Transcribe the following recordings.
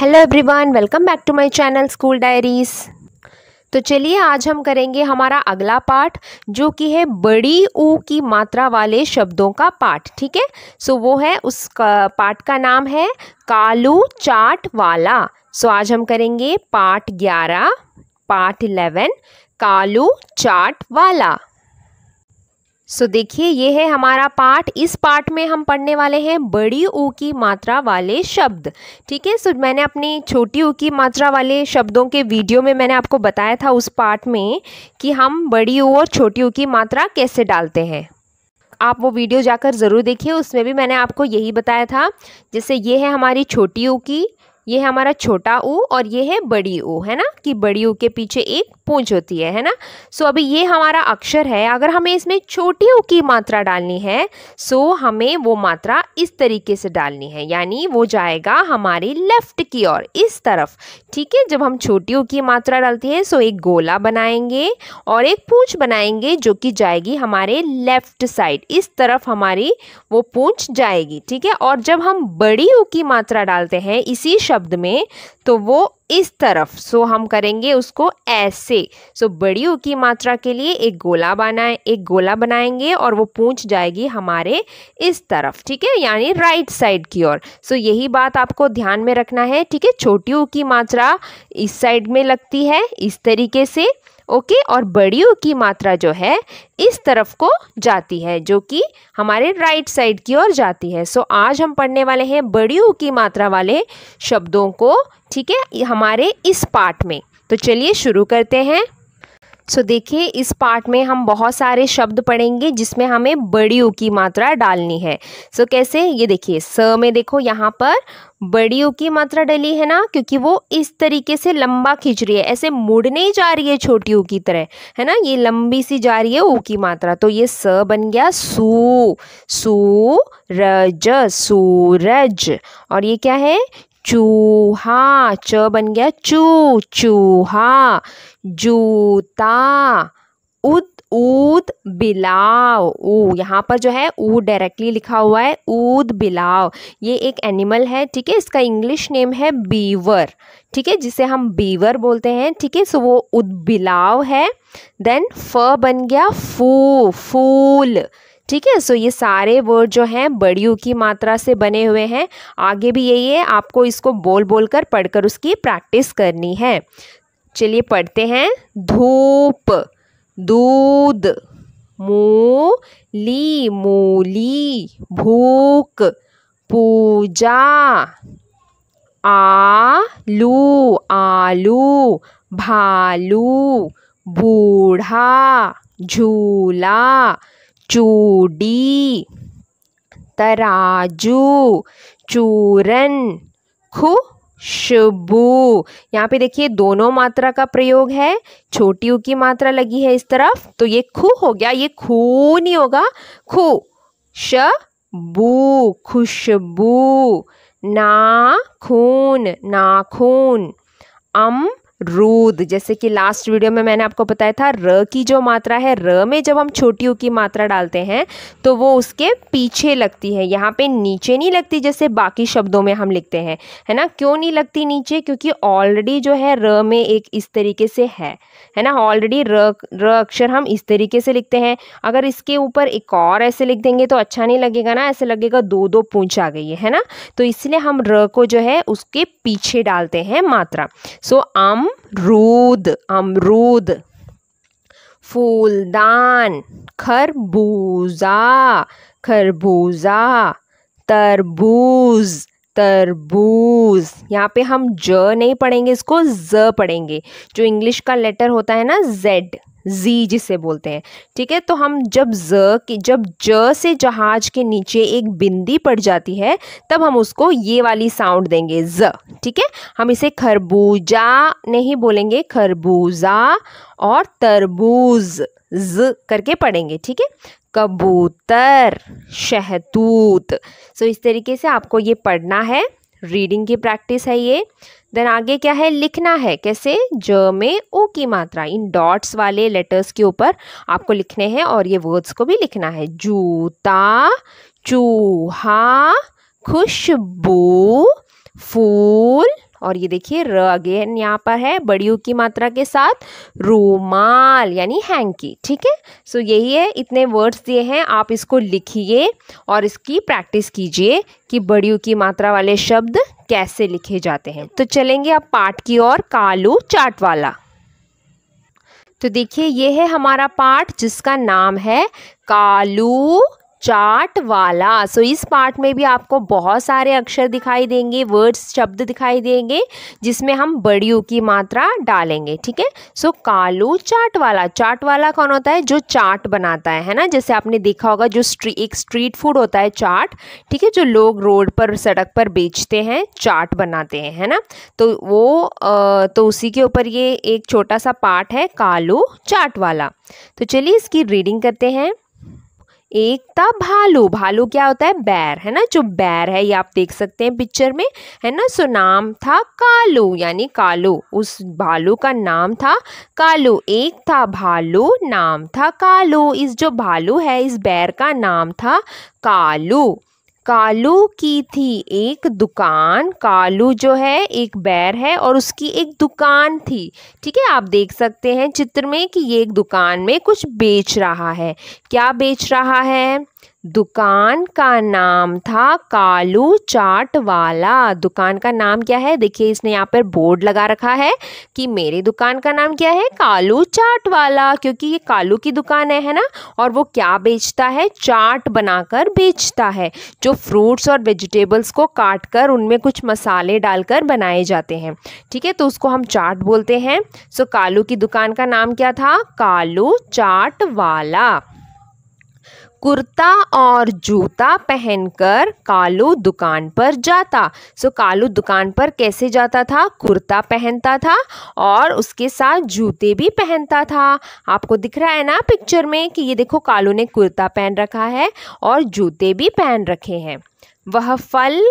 hello everyone welcome back to my channel school diaries तो चलिए आज हम करेंगे हमारा अगला पाठ जो कि है बड़ी ऊ की मात्रा वाले शब्दों का पाठ ठीक है सो वो है उस पाठ का नाम है कालू चाट वाला सो आज हम करेंगे पाठ ग्यारह पाठ इलेवन कालू चाट वाला सो so, देखिए ये है हमारा पाठ इस पाठ में हम पढ़ने वाले हैं बड़ी ऊ की मात्रा वाले शब्द ठीक है सो मैंने अपनी छोटी ऊ की मात्रा वाले शब्दों के वीडियो में मैंने आपको बताया था उस पाठ में कि हम बड़ी ऊ और छोटी ऊ की मात्रा कैसे डालते हैं आप वो वीडियो जाकर ज़रूर देखिए उसमें भी मैंने आपको यही बताया था जैसे ये है हमारी छोटी ऊ की ये है हमारा छोटा ऊ और ये है बड़ी ऊ है ना कि बड़ी ऊ के पीछे एक पूंछ होती है है ना सो अभी ये हमारा अक्षर है अगर हमें इसमें छोटी ऊ की मात्रा डालनी है सो हमें वो मात्रा इस तरीके से डालनी है यानी वो जाएगा हमारी लेफ्ट की ओर इस तरफ ठीक है जब हम छोटी ऊ की मात्रा डालते हैं सो एक गोला बनाएंगे और एक पूंछ बनाएंगे जो कि जाएगी हमारे लेफ्ट साइड इस तरफ हमारी वो पूंछ जाएगी ठीक है और जब हम बड़ी ऊ की मात्रा डालते हैं इसी शब्द में तो वो इस तरफ सो हम करेंगे उसको ऐसे सो बड़ी ऊ की मात्रा के लिए एक गोला बनाए एक गोला बनाएंगे और वो पूंछ जाएगी हमारे इस तरफ ठीक है यानी राइट साइड की ओर सो यही बात आपको ध्यान में रखना है ठीक है छोटी ऊ की मात्रा इस साइड में लगती है इस तरीके से ओके और बड़ियों की मात्रा जो है इस तरफ को जाती है जो कि हमारे राइट साइड की ओर जाती है सो आज हम पढ़ने वाले हैं बड़ियों की मात्रा वाले शब्दों को ठीक है हमारे इस पार्ट में तो चलिए शुरू करते हैं सो देखिए इस पार्ट में हम बहुत सारे शब्द पढ़ेंगे जिसमें हमें बड़ी ऊ की मात्रा डालनी है सो so, कैसे ये देखिए स में देखो यहाँ पर बड़ी ऊ की मात्रा डली है ना क्योंकि वो इस तरीके से लंबा खींच रही है ऐसे मुड़ने जा रही है छोटी ऊ की तरह है ना ये लंबी सी जा रही है ऊ की मात्रा तो ये स बन गया सू सू रज सूरज और ये क्या है चूहा च बन गया चू चूहा जूता उद ऊद बिलाव ऊ यहाँ पर जो है ऊ डायरेक्टली लिखा हुआ है ऊद बिलाव ये एक एनिमल है ठीक है इसका इंग्लिश नेम है बीवर ठीक है जिसे हम बीवर बोलते हैं ठीक है सो वो उद बिलाव है देन फ बन गया फू फूल ठीक है सो ये सारे वर्ड जो हैं बड़ियों की मात्रा से बने हुए हैं आगे भी यही है आपको इसको बोल बोल कर पढ़कर उसकी प्रैक्टिस करनी है चलिए पढ़ते हैं धूप दूध मूली मूली भूख पूजा आलू आलू भालू बूढ़ा झूला चूड़ी तराजू चूरन खुशबू यहाँ पे देखिए दोनों मात्रा का प्रयोग है छोटी ऊ की मात्रा लगी है इस तरफ तो ये खू हो गया ये खू नहीं होगा खू श बू खुशबू नाखून नाखून अम रूद जैसे कि लास्ट वीडियो में मैंने आपको बताया था र की जो मात्रा है र में जब हम छोटी की मात्रा डालते हैं तो वो उसके पीछे लगती है यहाँ पे नीचे नहीं लगती जैसे बाकी शब्दों में हम लिखते हैं है ना क्यों नहीं लगती नीचे क्योंकि ऑलरेडी जो है र में एक इस तरीके से है है ना ऑलरेडी र र अक्षर हम इस तरीके से लिखते हैं अगर इसके ऊपर एक और ऐसे लिख देंगे तो अच्छा नहीं लगेगा ना ऐसे लगेगा दो दो पूंछ आ गई है है ना तो इसलिए हम र को जो है उसके पीछे डालते हैं मात्रा सो so, आम अमरूद अमरूद फूलदान खरबूजा खरबूजा तरबूज तरबूज यहाँ पे हम ज नहीं पढ़ेंगे इसको ज पढ़ेंगे जो इंग्लिश का लेटर होता है ना जेड जी जिसे बोलते हैं ठीक है तो हम जब ज की जब ज से जहाज के नीचे एक बिंदी पड़ जाती है तब हम उसको ये वाली साउंड देंगे ज ठीक है हम इसे खरबूजा नहीं बोलेंगे खरबूजा और तरबूज ज करके पढ़ेंगे ठीक है कबूतर शहतूत सो इस तरीके से आपको ये पढ़ना है रीडिंग की प्रैक्टिस है ये देन आगे क्या है लिखना है कैसे ज में ओ की मात्रा इन डॉट्स वाले लेटर्स के ऊपर आपको लिखने हैं और ये वर्ड्स को भी लिखना है जूता चूहा खुशबू फूल और ये देखिए र अगेन यहाँ पर है बड़ी की मात्रा के साथ रूमाल यानी हैंकी ठीक है सो यही है इतने वर्ड्स दिए हैं आप इसको लिखिए और इसकी प्रैक्टिस कीजिए कि बड़ियों की मात्रा वाले शब्द कैसे लिखे जाते हैं तो चलेंगे आप पाठ की ओर कालू चाट वाला तो देखिए ये है हमारा पाठ जिसका नाम है कालू चाट वाला सो इस पार्ट में भी आपको बहुत सारे अक्षर दिखाई देंगे वर्ड्स शब्द दिखाई देंगे जिसमें हम बड़ियों की मात्रा डालेंगे ठीक है सो कालू चाट वाला चाट वाला कौन होता है जो चाट बनाता है है ना जैसे आपने देखा होगा जो स्ट्री, एक स्ट्रीट फूड होता है चाट ठीक है जो लोग रोड पर सड़क पर बेचते हैं चाट बनाते हैं है ना तो वो आ, तो उसी के ऊपर ये एक छोटा सा पार्ट है कालू चाट वाला तो चलिए इसकी रीडिंग करते हैं एक था भालू भालू क्या होता है बैर है ना जो बैर है ये आप देख सकते हैं पिक्चर में है ना सो नाम था कालू यानी कालू उस भालू का नाम था कालू एक था भालू नाम था कालू इस जो भालू है इस बैर का नाम था कालू कालू की थी एक दुकान कालू जो है एक बैर है और उसकी एक दुकान थी ठीक है आप देख सकते हैं चित्र में कि ये एक दुकान में कुछ बेच रहा है क्या बेच रहा है दुकान का नाम था कालू चाट वाला दुकान का नाम क्या है देखिए इसने यहाँ पर बोर्ड लगा रखा है कि मेरी दुकान का नाम क्या है कालू चाट वाला क्योंकि ये कालू की दुकान है है ना और वो क्या बेचता है चाट बनाकर बेचता है जो फ्रूट्स और वेजिटेबल्स को काट कर उनमें कुछ मसाले डालकर बनाए जाते हैं ठीक है तो उसको हम चाट बोलते हैं सो कालू की दुकान का नाम क्या था कालू चाट वाला कुर्ता और जूता पहनकर कालू दुकान पर जाता सो so, कालू दुकान पर कैसे जाता था कुर्ता पहनता था और उसके साथ जूते भी पहनता था आपको दिख रहा है ना पिक्चर में कि ये देखो कालू ने कुर्ता पहन रखा है और जूते भी पहन रखे हैं वह फल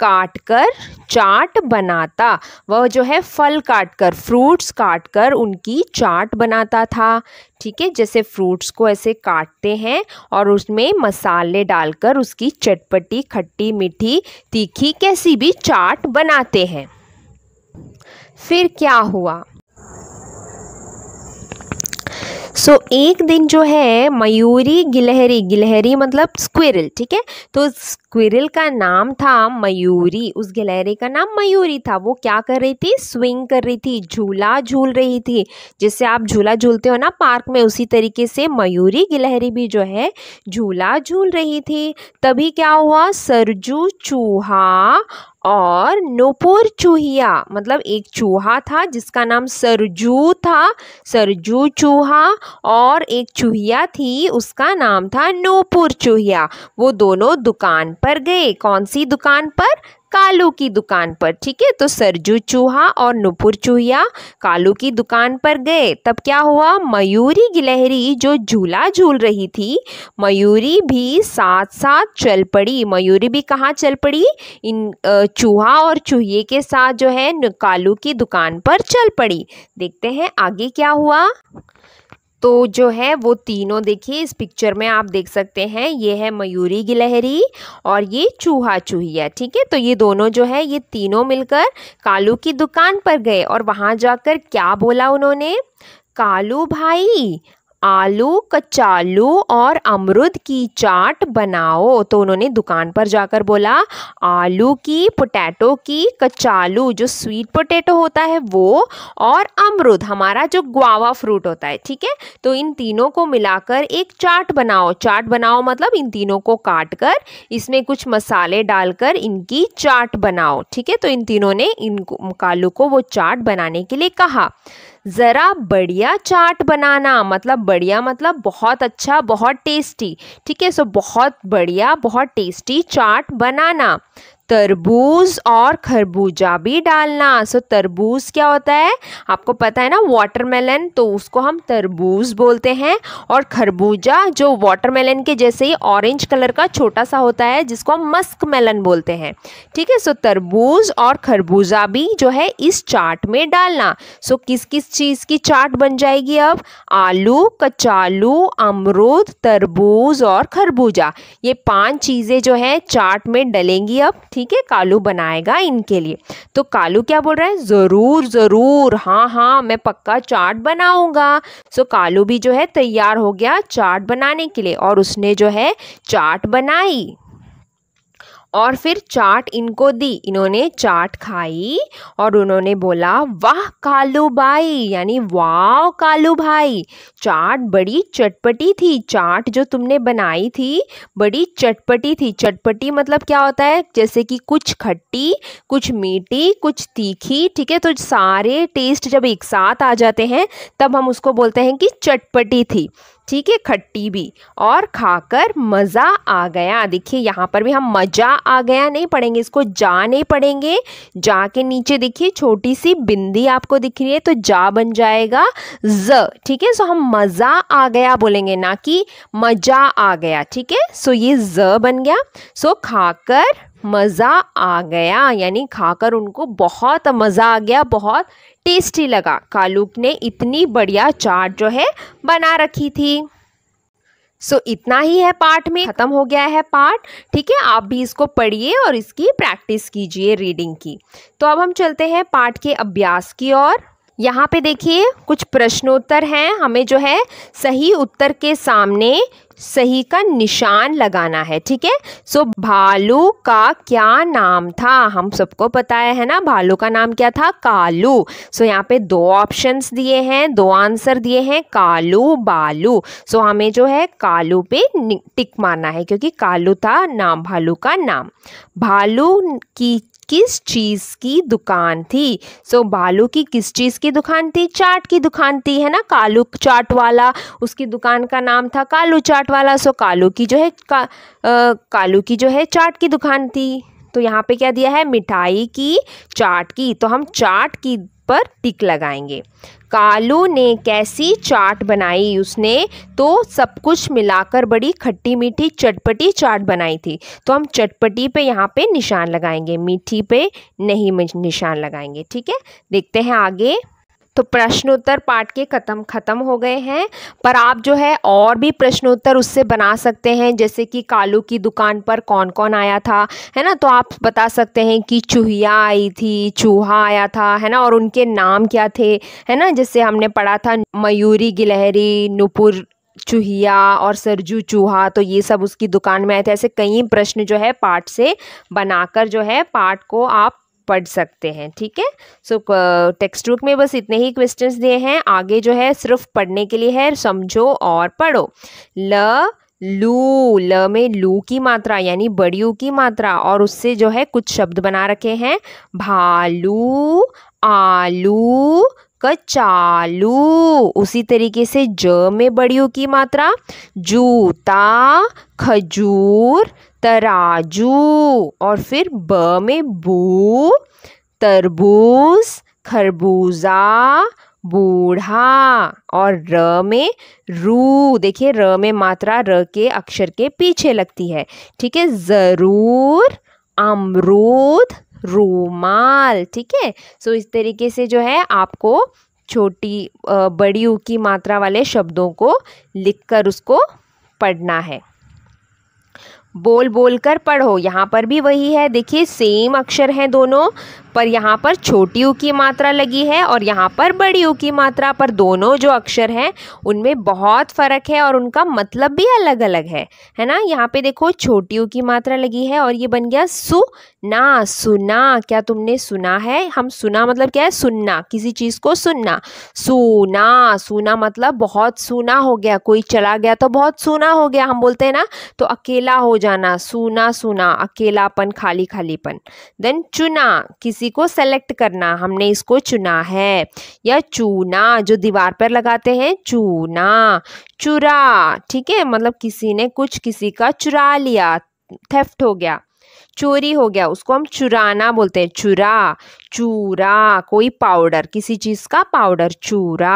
काट कर चाट बनाता वह जो है फल काट कर फ्रूट्स काट कर उनकी चाट बनाता था ठीक है जैसे फ्रूट्स को ऐसे काटते हैं और उसमें मसाले डालकर उसकी चटपटी खट्टी मीठी तीखी कैसी भी चाट बनाते हैं फिर क्या हुआ सो so, एक दिन जो है मयूरी गिलहरी गिलहरी मतलब स्क्विरल ठीक है तो स्क्विरल का नाम था मयूरी उस गिलहरी का नाम मयूरी था वो क्या कर रही थी स्विंग कर रही थी झूला झूल रही थी जिससे आप झूला झूलते हो ना पार्क में उसी तरीके से मयूरी गिलहरी भी जो है झूला झूल रही थी तभी क्या हुआ सरजू चूहा और नोपोर चूहिया मतलब एक चूहा था जिसका नाम सरजू था सरजू चूहा और एक चूहिया थी उसका नाम था नोपुर चूहिया वो दोनों दुकान पर गए कौन सी दुकान पर कालू की दुकान पर ठीक है तो सरजू चूहा और नुपुर चूहिया कालू की दुकान पर गए तब क्या हुआ मयूरी गिलहरी जो झूला झूल रही थी मयूरी भी साथ साथ चल पड़ी मयूरी भी कहाँ चल पड़ी इन चूहा और चूहे के साथ जो है कालू की दुकान पर चल पड़ी देखते हैं आगे क्या हुआ तो जो है वो तीनों देखिए इस पिक्चर में आप देख सकते हैं ये है मयूरी गिलहरी और ये चूहा चूहिया ठीक है तो ये दोनों जो है ये तीनों मिलकर कालू की दुकान पर गए और वहाँ जाकर क्या बोला उन्होंने कालू भाई आलू कचालू और अमरुद की चाट बनाओ तो उन्होंने दुकान पर जाकर बोला आलू की पोटैटो की कचालू जो स्वीट पोटैटो होता है वो और अमरुद हमारा जो ग्वावा फ्रूट होता है ठीक है तो इन तीनों को मिलाकर एक चाट बनाओ चाट बनाओ मतलब इन तीनों को काट कर इसमें कुछ मसाले डालकर इनकी चाट बनाओ ठीक है तो इन तीनों ने इन कालू को वो चाट बनाने के लिए कहा ज़रा बढ़िया चाट बनाना मतलब बढ़िया मतलब बहुत अच्छा बहुत टेस्टी ठीक है सो बहुत बढ़िया बहुत टेस्टी चाट बनाना तरबूज और खरबूजा भी डालना सो तरबूज क्या होता है आपको पता है ना वाटरमेलन तो उसको हम तरबूज बोलते हैं और खरबूजा जो वाटरमेलन के जैसे ही ऑरेंज कलर का छोटा सा होता है जिसको हम मस्क मेलन बोलते हैं ठीक है सो तरबूज और खरबूजा भी जो है इस चाट में डालना सो किस किस चीज़ की चाट बन जाएगी अब आलू कचालू अमरूद तरबूज और खरबूजा ये पाँच चीज़ें जो है चाट में डलेंगी अब ठीक है कालू बनाएगा इनके लिए तो कालू क्या बोल रहा है ज़रूर ज़रूर हाँ हाँ मैं पक्का चाट बनाऊँगा सो कालू भी जो है तैयार हो गया चाट बनाने के लिए और उसने जो है चाट बनाई और फिर चाट इनको दी इन्होंने चाट खाई और उन्होंने बोला वाह कालू भाई यानी वाह कालू भाई चाट बड़ी चटपटी थी चाट जो तुमने बनाई थी बड़ी चटपटी थी चटपटी मतलब क्या होता है जैसे कि कुछ खट्टी कुछ मीठी कुछ तीखी ठीक है तो सारे टेस्ट जब एक साथ आ जाते हैं तब हम उसको बोलते हैं कि चटपटी थी ठीक है खट्टी भी और खाकर मज़ा आ गया देखिए यहाँ पर भी हम मज़ा आ गया नहीं पढ़ेंगे इसको जा नहीं पढ़ेंगे जा के नीचे देखिए छोटी सी बिंदी आपको दिख रही है तो जा बन जाएगा ज ठीक है सो हम मज़ा आ गया बोलेंगे ना कि मज़ा आ गया ठीक है सो ये ज बन गया सो खाकर मज़ा आ गया यानी खाकर उनको बहुत मज़ा आ गया बहुत टेस्टी लगा कालूक ने इतनी बढ़िया चाट जो है बना रखी थी सो so, इतना ही है पार्ट में ख़त्म हो गया है पार्ट ठीक है आप भी इसको पढ़िए और इसकी प्रैक्टिस कीजिए रीडिंग की तो अब हम चलते हैं पार्ट के अभ्यास की ओर यहाँ पे देखिए कुछ प्रश्नोत्तर हैं हमें जो है सही उत्तर के सामने सही का निशान लगाना है ठीक है सो भालू का क्या नाम था हम सबको पता है ना भालू का नाम क्या था कालू सो so, यहाँ पे दो ऑप्शंस दिए हैं दो आंसर दिए हैं कालू बालू सो so, हमें जो है कालू पे टिक मारना है क्योंकि कालू था नाम भालू का नाम भालू की किस चीज़ की दुकान थी सो so, बालू की किस चीज़ की दुकान थी चाट की दुकान थी है ना कालू चाट वाला उसकी दुकान का नाम था कालू चाट वाला सो so, कालू की जो है का, आ, कालू की जो है चाट की दुकान थी तो यहाँ पे क्या दिया है मिठाई की चाट की तो हम चाट की पर टिक लगाएंगे कालू ने कैसी चाट बनाई उसने तो सब कुछ मिलाकर बड़ी खट्टी मीठी चटपटी चाट बनाई थी तो हम चटपटी पे यहाँ पे निशान लगाएंगे मीठी पे नहीं निशान लगाएंगे ठीक है देखते हैं आगे तो प्रश्नोत्तर पाठ के ख़त्म ख़त्म हो गए हैं पर आप जो है और भी प्रश्नोत्तर उससे बना सकते हैं जैसे कि कालू की दुकान पर कौन कौन आया था है ना तो आप बता सकते हैं कि चूहिया आई थी चूहा आया था है ना और उनके नाम क्या थे है ना जैसे हमने पढ़ा था मयूरी गिलहरी नुपुर चूहिया और सरजू चूहा तो ये सब उसकी दुकान में आए थे ऐसे कई प्रश्न जो है पाठ से बनाकर जो है पाठ को आप पढ़ सकते हैं ठीक है सो टेक्स्ट बुक में बस इतने ही क्वेश्चंस दिए हैं आगे जो है सिर्फ पढ़ने के लिए है समझो और पढ़ो ल लू ल में लू की मात्रा यानी बड़ी की मात्रा और उससे जो है कुछ शब्द बना रखे हैं भालू आलू कचालू उसी तरीके से ज में बड़ियों की मात्रा जूता खजूर तराजू और फिर ब में बू तरबूज खरबूजा बूढ़ा और र में रू देखिए र में मात्रा र के अक्षर के पीछे लगती है ठीक है ज़रूर अमरूद रूमाल ठीक है सो इस तरीके से जो है आपको छोटी बड़ी ऊ की मात्रा वाले शब्दों को लिखकर उसको पढ़ना है बोल बोल कर पढ़ो यहाँ पर भी वही है देखिए सेम अक्षर हैं दोनों पर यहाँ पर छोटी ऊ की मात्रा लगी है और यहाँ पर बड़ी ऊ की मात्रा पर दोनों जो अक्षर हैं उनमें बहुत फ़र्क है और उनका मतलब भी अलग अलग है है ना यहाँ पे देखो छोटी ऊ की मात्रा लगी है और ये बन गया सु ना सुना क्या तुमने सुना है हम सुना मतलब क्या है सुनना किसी चीज़ को सुनना सुना सुना मतलब बहुत सुना हो गया कोई चला गया तो बहुत सुना हो गया हम बोलते हैं ना तो अकेला हो जाना सुना सुना अकेलापन खाली खालीपन देन चुना किसी किसी को सेलेक्ट करना हमने इसको चुना है या चूना जो दीवार पर लगाते हैं चूना चुरा ठीक है मतलब किसी ने कुछ किसी का चुरा लिया थेफ्ट हो गया चोरी हो गया उसको हम चुराना बोलते हैं चुरा चूरा कोई पाउडर किसी चीज़ का पाउडर चूरा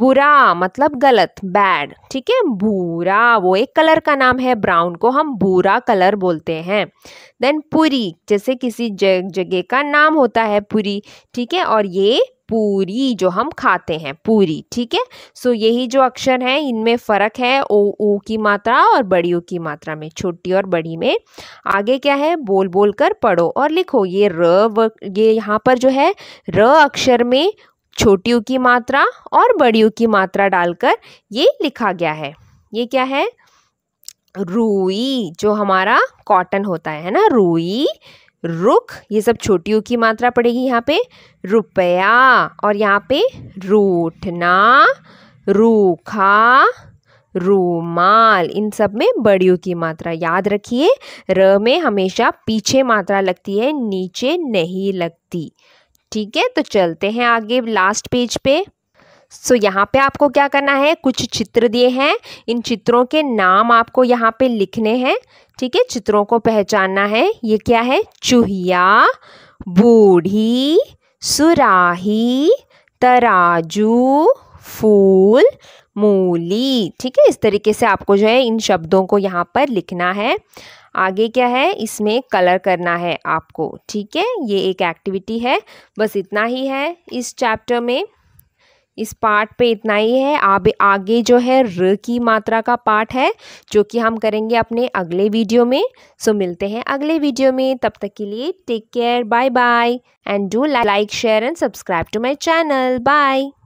बुरा मतलब गलत बैड ठीक है भूरा वो एक कलर का नाम है ब्राउन को हम भूरा कलर बोलते हैं देन पुरी जैसे किसी जगह का नाम होता है पुरी ठीक है और ये पूरी जो हम खाते हैं पूरी ठीक है सो यही जो अक्षर हैं इनमें फ़र्क है ओ ओ की मात्रा और बड़ी ओ की मात्रा में छोटी और बड़ी में आगे क्या है बोल बोल कर पढ़ो और लिखो ये र ये यहाँ पर जो है र अक्षर में छोटी ओ की मात्रा और बड़ी ओ की मात्रा डालकर ये लिखा गया है ये क्या है रूई जो हमारा कॉटन होता है ना रूई रुख ये सब छोटियों की मात्रा पड़ेगी यहाँ पे रुपया और यहाँ पे रूठना रूखा रूमाल इन सब में बड़ियों की मात्रा याद रखिए र में हमेशा पीछे मात्रा लगती है नीचे नहीं लगती ठीक है तो चलते हैं आगे लास्ट पेज पे सो यहाँ पे आपको क्या करना है कुछ चित्र दिए हैं इन चित्रों के नाम आपको यहाँ पे लिखने हैं ठीक है चित्रों को पहचानना है ये क्या है चूहिया बूढ़ी सुराही तराजू फूल मूली ठीक है इस तरीके से आपको जो है इन शब्दों को यहाँ पर लिखना है आगे क्या है इसमें कलर करना है आपको ठीक है ये एक एक्टिविटी है बस इतना ही है इस चैप्टर में इस पार्ट पे इतना ही है आगे आगे जो है र की मात्रा का पार्ट है जो कि हम करेंगे अपने अगले वीडियो में सो मिलते हैं अगले वीडियो में तब तक के लिए take care bye bye and do like share and subscribe to my channel bye